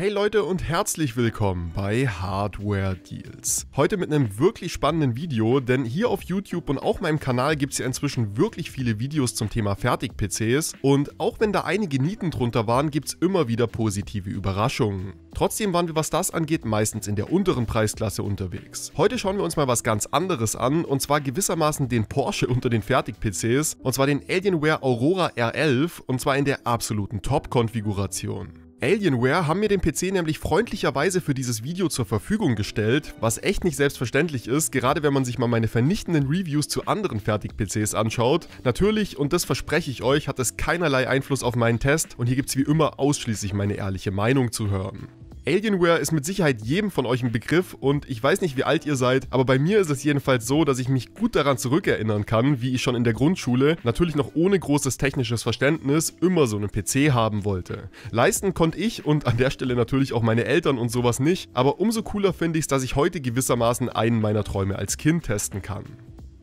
Hey Leute und herzlich willkommen bei Hardware Deals. Heute mit einem wirklich spannenden Video, denn hier auf YouTube und auch meinem Kanal gibt es ja inzwischen wirklich viele Videos zum Thema Fertig-PCs und auch wenn da einige Nieten drunter waren, gibt es immer wieder positive Überraschungen. Trotzdem waren wir, was das angeht, meistens in der unteren Preisklasse unterwegs. Heute schauen wir uns mal was ganz anderes an und zwar gewissermaßen den Porsche unter den Fertig-PCs und zwar den Alienware Aurora R11 und zwar in der absoluten Top-Konfiguration. Alienware haben mir den PC nämlich freundlicherweise für dieses Video zur Verfügung gestellt, was echt nicht selbstverständlich ist, gerade wenn man sich mal meine vernichtenden Reviews zu anderen Fertig-PCs anschaut. Natürlich, und das verspreche ich euch, hat es keinerlei Einfluss auf meinen Test und hier gibt es wie immer ausschließlich meine ehrliche Meinung zu hören. Alienware ist mit Sicherheit jedem von euch ein Begriff und ich weiß nicht, wie alt ihr seid, aber bei mir ist es jedenfalls so, dass ich mich gut daran zurückerinnern kann, wie ich schon in der Grundschule, natürlich noch ohne großes technisches Verständnis, immer so einen PC haben wollte. Leisten konnte ich und an der Stelle natürlich auch meine Eltern und sowas nicht, aber umso cooler finde ich es, dass ich heute gewissermaßen einen meiner Träume als Kind testen kann.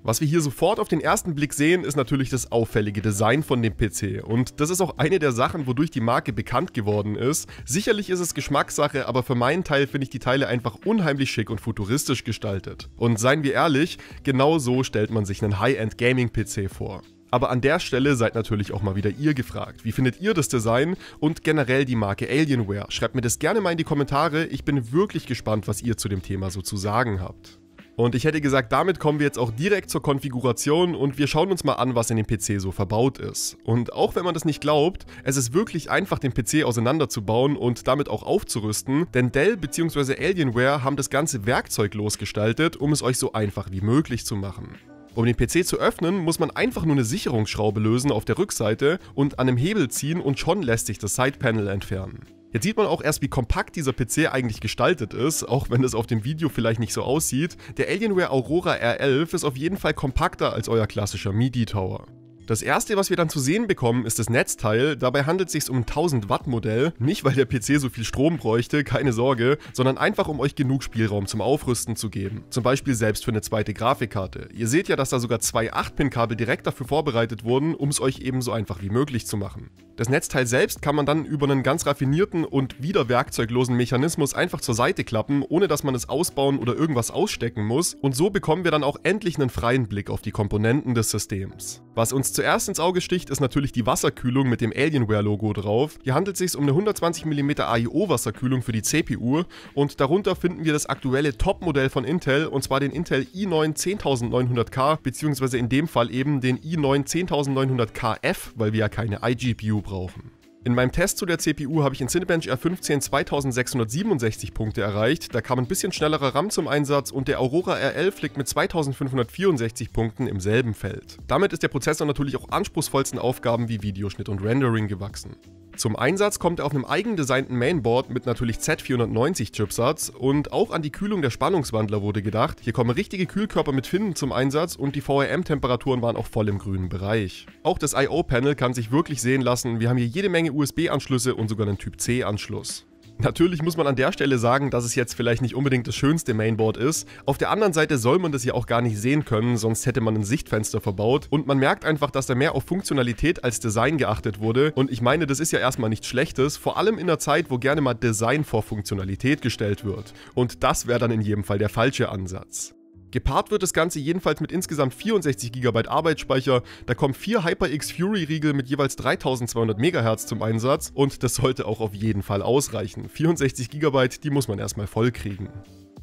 Was wir hier sofort auf den ersten Blick sehen, ist natürlich das auffällige Design von dem PC und das ist auch eine der Sachen, wodurch die Marke bekannt geworden ist. Sicherlich ist es Geschmackssache, aber für meinen Teil finde ich die Teile einfach unheimlich schick und futuristisch gestaltet. Und seien wir ehrlich, genau so stellt man sich einen High-End Gaming PC vor. Aber an der Stelle seid natürlich auch mal wieder ihr gefragt. Wie findet ihr das Design und generell die Marke Alienware? Schreibt mir das gerne mal in die Kommentare. Ich bin wirklich gespannt, was ihr zu dem Thema so zu sagen habt. Und ich hätte gesagt, damit kommen wir jetzt auch direkt zur Konfiguration und wir schauen uns mal an, was in dem PC so verbaut ist. Und auch wenn man das nicht glaubt, es ist wirklich einfach, den PC auseinanderzubauen und damit auch aufzurüsten, denn Dell bzw. Alienware haben das ganze Werkzeug losgestaltet, um es euch so einfach wie möglich zu machen. Um den PC zu öffnen, muss man einfach nur eine Sicherungsschraube lösen auf der Rückseite und an einem Hebel ziehen und schon lässt sich das Sidepanel entfernen. Jetzt sieht man auch erst, wie kompakt dieser PC eigentlich gestaltet ist, auch wenn es auf dem Video vielleicht nicht so aussieht. Der Alienware Aurora R11 ist auf jeden Fall kompakter als euer klassischer MIDI Tower. Das erste, was wir dann zu sehen bekommen, ist das Netzteil. Dabei handelt es sich um ein 1000 Watt Modell. Nicht, weil der PC so viel Strom bräuchte, keine Sorge, sondern einfach, um euch genug Spielraum zum Aufrüsten zu geben. Zum Beispiel selbst für eine zweite Grafikkarte. Ihr seht ja, dass da sogar zwei 8-Pin-Kabel direkt dafür vorbereitet wurden, um es euch eben so einfach wie möglich zu machen. Das Netzteil selbst kann man dann über einen ganz raffinierten und wieder werkzeuglosen Mechanismus einfach zur Seite klappen, ohne dass man es ausbauen oder irgendwas ausstecken muss. Und so bekommen wir dann auch endlich einen freien Blick auf die Komponenten des Systems. Was uns zuerst ins Auge sticht, ist natürlich die Wasserkühlung mit dem Alienware-Logo drauf. Hier handelt es sich um eine 120mm AIO-Wasserkühlung für die CPU und darunter finden wir das aktuelle Top-Modell von Intel und zwar den Intel i9 10900K bzw. in dem Fall eben den i9 10900KF, weil wir ja keine iGPU brauchen. In meinem Test zu der CPU habe ich in Cinebench R15 2667 Punkte erreicht, da kam ein bisschen schnellerer RAM zum Einsatz und der Aurora R11 liegt mit 2564 Punkten im selben Feld. Damit ist der Prozessor natürlich auch anspruchsvollsten Aufgaben wie Videoschnitt und Rendering gewachsen. Zum Einsatz kommt er auf einem eigendesignten Mainboard mit natürlich Z490-Chipsatz und auch an die Kühlung der Spannungswandler wurde gedacht. Hier kommen richtige Kühlkörper mit Finnen zum Einsatz und die VRM-Temperaturen waren auch voll im grünen Bereich. Auch das I.O.-Panel kann sich wirklich sehen lassen, wir haben hier jede Menge USB-Anschlüsse und sogar einen Typ-C-Anschluss. Natürlich muss man an der Stelle sagen, dass es jetzt vielleicht nicht unbedingt das schönste Mainboard ist. Auf der anderen Seite soll man das ja auch gar nicht sehen können, sonst hätte man ein Sichtfenster verbaut. Und man merkt einfach, dass da mehr auf Funktionalität als Design geachtet wurde. Und ich meine, das ist ja erstmal nichts Schlechtes, vor allem in einer Zeit, wo gerne mal Design vor Funktionalität gestellt wird. Und das wäre dann in jedem Fall der falsche Ansatz. Gepaart wird das Ganze jedenfalls mit insgesamt 64 GB Arbeitsspeicher, da kommen vier HyperX Fury Riegel mit jeweils 3200 MHz zum Einsatz und das sollte auch auf jeden Fall ausreichen. 64 GB, die muss man erstmal vollkriegen.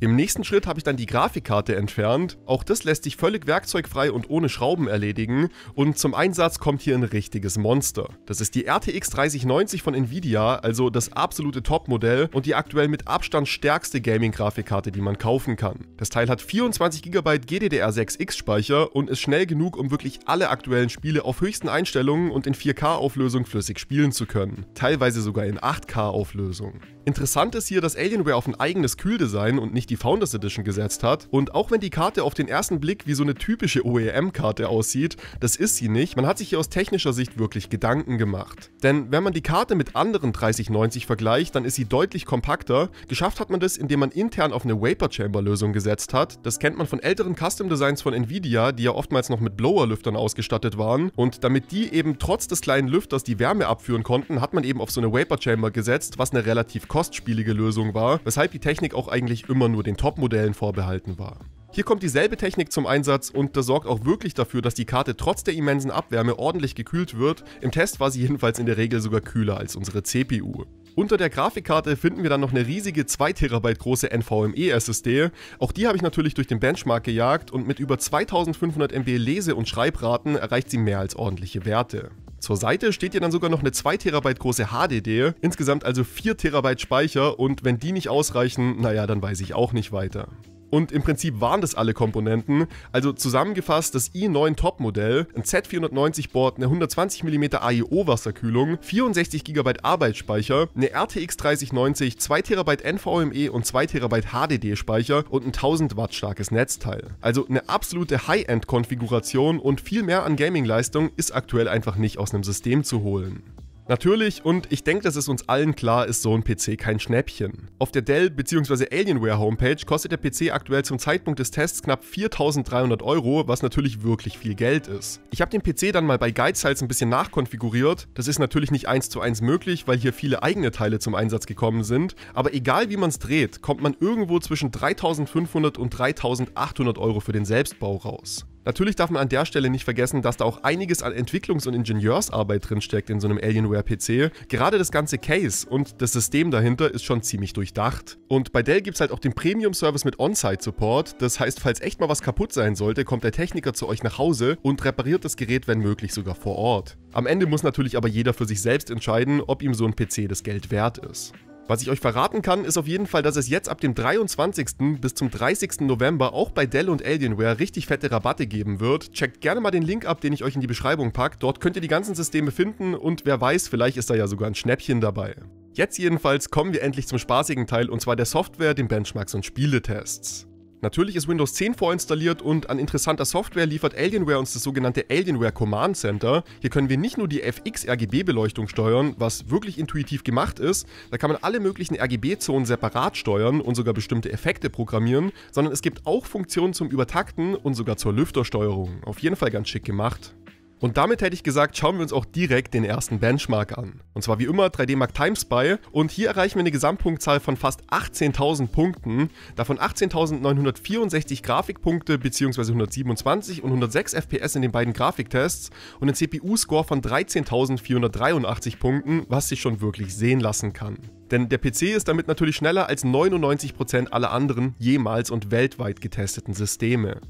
Im nächsten Schritt habe ich dann die Grafikkarte entfernt. Auch das lässt sich völlig werkzeugfrei und ohne Schrauben erledigen. Und zum Einsatz kommt hier ein richtiges Monster. Das ist die RTX 3090 von Nvidia, also das absolute Topmodell und die aktuell mit Abstand stärkste Gaming-Grafikkarte, die man kaufen kann. Das Teil hat 24 GB GDDR6X Speicher und ist schnell genug, um wirklich alle aktuellen Spiele auf höchsten Einstellungen und in 4K-Auflösung flüssig spielen zu können. Teilweise sogar in 8K-Auflösung. Interessant ist hier, dass Alienware auf ein eigenes Kühldesign und nicht die Founders Edition gesetzt hat. Und auch wenn die Karte auf den ersten Blick wie so eine typische OEM-Karte aussieht, das ist sie nicht. Man hat sich hier aus technischer Sicht wirklich Gedanken gemacht. Denn wenn man die Karte mit anderen 3090 vergleicht, dann ist sie deutlich kompakter. Geschafft hat man das, indem man intern auf eine Vapor Chamber Lösung gesetzt hat. Das kennt man von älteren Custom Designs von Nvidia, die ja oftmals noch mit Blower-Lüftern ausgestattet waren. Und damit die eben trotz des kleinen Lüfters die Wärme abführen konnten, hat man eben auf so eine Vapor Chamber gesetzt, was eine relativ kostspielige Lösung war, weshalb die Technik auch eigentlich immer nur den Top-Modellen vorbehalten war. Hier kommt dieselbe Technik zum Einsatz und das sorgt auch wirklich dafür, dass die Karte trotz der immensen Abwärme ordentlich gekühlt wird. Im Test war sie jedenfalls in der Regel sogar kühler als unsere CPU. Unter der Grafikkarte finden wir dann noch eine riesige 2 TB große NVMe-SSD. Auch die habe ich natürlich durch den Benchmark gejagt und mit über 2500 MB Lese- und Schreibraten erreicht sie mehr als ordentliche Werte. Zur Seite steht ihr dann sogar noch eine 2 TB große HDD, insgesamt also 4 TB Speicher und wenn die nicht ausreichen, naja, dann weiß ich auch nicht weiter. Und im Prinzip waren das alle Komponenten. Also zusammengefasst das i9 Topmodell, ein Z490 Board, eine 120 mm AIO Wasserkühlung, 64 GB Arbeitsspeicher, eine RTX 3090, 2 TB NVMe und 2 TB HDD Speicher und ein 1000 Watt starkes Netzteil. Also eine absolute High-End Konfiguration und viel mehr an Gaming-Leistung ist aktuell einfach nicht aus einem System zu holen. Natürlich, und ich denke, das ist uns allen klar, ist so ein PC kein Schnäppchen. Auf der Dell bzw. Alienware Homepage kostet der PC aktuell zum Zeitpunkt des Tests knapp 4300 Euro, was natürlich wirklich viel Geld ist. Ich habe den PC dann mal bei GuideSites ein bisschen nachkonfiguriert. Das ist natürlich nicht eins zu eins möglich, weil hier viele eigene Teile zum Einsatz gekommen sind. Aber egal wie man es dreht, kommt man irgendwo zwischen 3500 und 3800 Euro für den Selbstbau raus. Natürlich darf man an der Stelle nicht vergessen, dass da auch einiges an Entwicklungs- und Ingenieursarbeit drinsteckt in so einem Alienware-PC. Gerade das ganze Case und das System dahinter ist schon ziemlich durchdacht. Und bei Dell gibt es halt auch den Premium-Service mit On-Site-Support. Das heißt, falls echt mal was kaputt sein sollte, kommt der Techniker zu euch nach Hause und repariert das Gerät, wenn möglich, sogar vor Ort. Am Ende muss natürlich aber jeder für sich selbst entscheiden, ob ihm so ein PC das Geld wert ist. Was ich euch verraten kann, ist auf jeden Fall, dass es jetzt ab dem 23. bis zum 30. November auch bei Dell und Alienware richtig fette Rabatte geben wird. Checkt gerne mal den Link ab, den ich euch in die Beschreibung packe. Dort könnt ihr die ganzen Systeme finden und wer weiß, vielleicht ist da ja sogar ein Schnäppchen dabei. Jetzt jedenfalls kommen wir endlich zum spaßigen Teil und zwar der Software, den Benchmarks und Spieletests. Natürlich ist Windows 10 vorinstalliert und an interessanter Software liefert Alienware uns das sogenannte Alienware Command Center. Hier können wir nicht nur die FX-RGB-Beleuchtung steuern, was wirklich intuitiv gemacht ist, da kann man alle möglichen RGB-Zonen separat steuern und sogar bestimmte Effekte programmieren, sondern es gibt auch Funktionen zum Übertakten und sogar zur Lüftersteuerung. Auf jeden Fall ganz schick gemacht. Und damit hätte ich gesagt, schauen wir uns auch direkt den ersten Benchmark an. Und zwar wie immer 3D Mark Timespy und hier erreichen wir eine Gesamtpunktzahl von fast 18.000 Punkten, davon 18.964 Grafikpunkte bzw. 127 und 106 FPS in den beiden Grafiktests und einen CPU-Score von 13.483 Punkten, was sich schon wirklich sehen lassen kann. Denn der PC ist damit natürlich schneller als 99% aller anderen jemals und weltweit getesteten Systeme.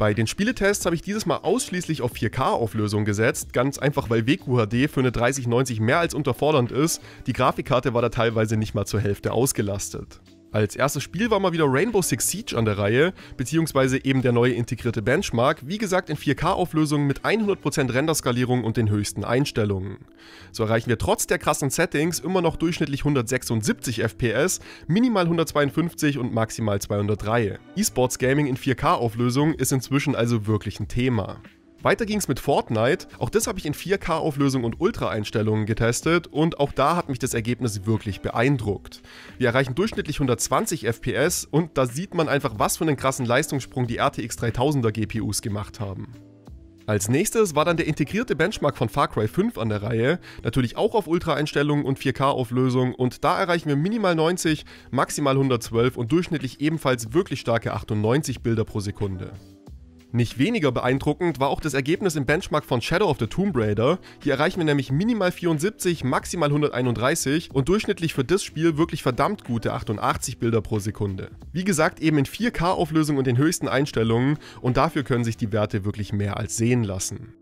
Bei den Spieletests habe ich dieses Mal ausschließlich auf 4K-Auflösung gesetzt, ganz einfach weil WQHD für eine 3090 mehr als unterfordernd ist, die Grafikkarte war da teilweise nicht mal zur Hälfte ausgelastet. Als erstes Spiel war mal wieder Rainbow Six Siege an der Reihe, beziehungsweise eben der neue integrierte Benchmark, wie gesagt in 4 k auflösungen mit 100% Renderskalierung und den höchsten Einstellungen. So erreichen wir trotz der krassen Settings immer noch durchschnittlich 176 FPS, minimal 152 und maximal 203. E-Sports Gaming in 4 k auflösungen ist inzwischen also wirklich ein Thema. Weiter ging's mit Fortnite. Auch das habe ich in 4K-Auflösung und Ultra-Einstellungen getestet und auch da hat mich das Ergebnis wirklich beeindruckt. Wir erreichen durchschnittlich 120 FPS und da sieht man einfach, was für einen krassen Leistungssprung die RTX 3000er GPUs gemacht haben. Als nächstes war dann der integrierte Benchmark von Far Cry 5 an der Reihe, natürlich auch auf Ultra-Einstellungen und 4K-Auflösung und da erreichen wir minimal 90, maximal 112 und durchschnittlich ebenfalls wirklich starke 98 Bilder pro Sekunde. Nicht weniger beeindruckend war auch das Ergebnis im Benchmark von Shadow of the Tomb Raider. Hier erreichen wir nämlich minimal 74, maximal 131 und durchschnittlich für das Spiel wirklich verdammt gute 88 Bilder pro Sekunde. Wie gesagt, eben in 4K-Auflösung und den höchsten Einstellungen und dafür können sich die Werte wirklich mehr als sehen lassen.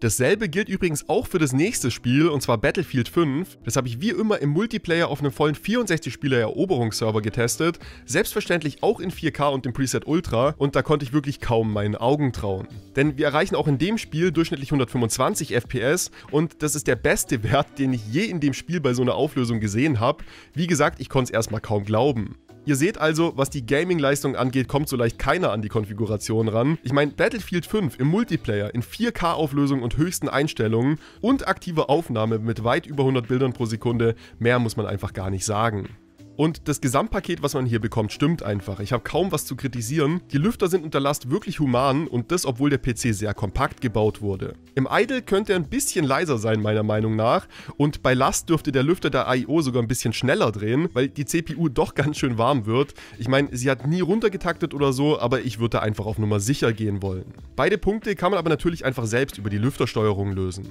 Dasselbe gilt übrigens auch für das nächste Spiel, und zwar Battlefield 5. Das habe ich wie immer im Multiplayer auf einem vollen 64-Spieler-Eroberungsserver getestet, selbstverständlich auch in 4K und dem Preset Ultra, und da konnte ich wirklich kaum meinen Augen trauen. Denn wir erreichen auch in dem Spiel durchschnittlich 125 FPS, und das ist der beste Wert, den ich je in dem Spiel bei so einer Auflösung gesehen habe. Wie gesagt, ich konnte es erstmal kaum glauben. Ihr seht also, was die Gaming-Leistung angeht, kommt so leicht keiner an die Konfiguration ran. Ich meine, Battlefield 5 im Multiplayer in 4K-Auflösung und höchsten Einstellungen und aktive Aufnahme mit weit über 100 Bildern pro Sekunde, mehr muss man einfach gar nicht sagen. Und das Gesamtpaket, was man hier bekommt, stimmt einfach. Ich habe kaum was zu kritisieren. Die Lüfter sind unter Last wirklich human und das, obwohl der PC sehr kompakt gebaut wurde. Im Idle könnte er ein bisschen leiser sein, meiner Meinung nach. Und bei Last dürfte der Lüfter der AIO sogar ein bisschen schneller drehen, weil die CPU doch ganz schön warm wird. Ich meine, sie hat nie runtergetaktet oder so, aber ich würde da einfach auf Nummer sicher gehen wollen. Beide Punkte kann man aber natürlich einfach selbst über die Lüftersteuerung lösen.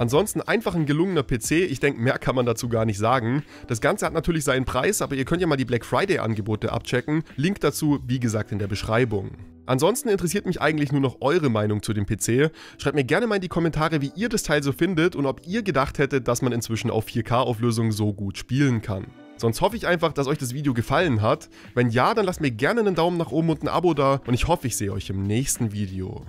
Ansonsten einfach ein gelungener PC. Ich denke, mehr kann man dazu gar nicht sagen. Das Ganze hat natürlich seinen Preis, aber ihr könnt ja mal die Black Friday Angebote abchecken. Link dazu, wie gesagt, in der Beschreibung. Ansonsten interessiert mich eigentlich nur noch eure Meinung zu dem PC. Schreibt mir gerne mal in die Kommentare, wie ihr das Teil so findet und ob ihr gedacht hättet, dass man inzwischen auf 4K-Auflösung so gut spielen kann. Sonst hoffe ich einfach, dass euch das Video gefallen hat. Wenn ja, dann lasst mir gerne einen Daumen nach oben und ein Abo da und ich hoffe, ich sehe euch im nächsten Video.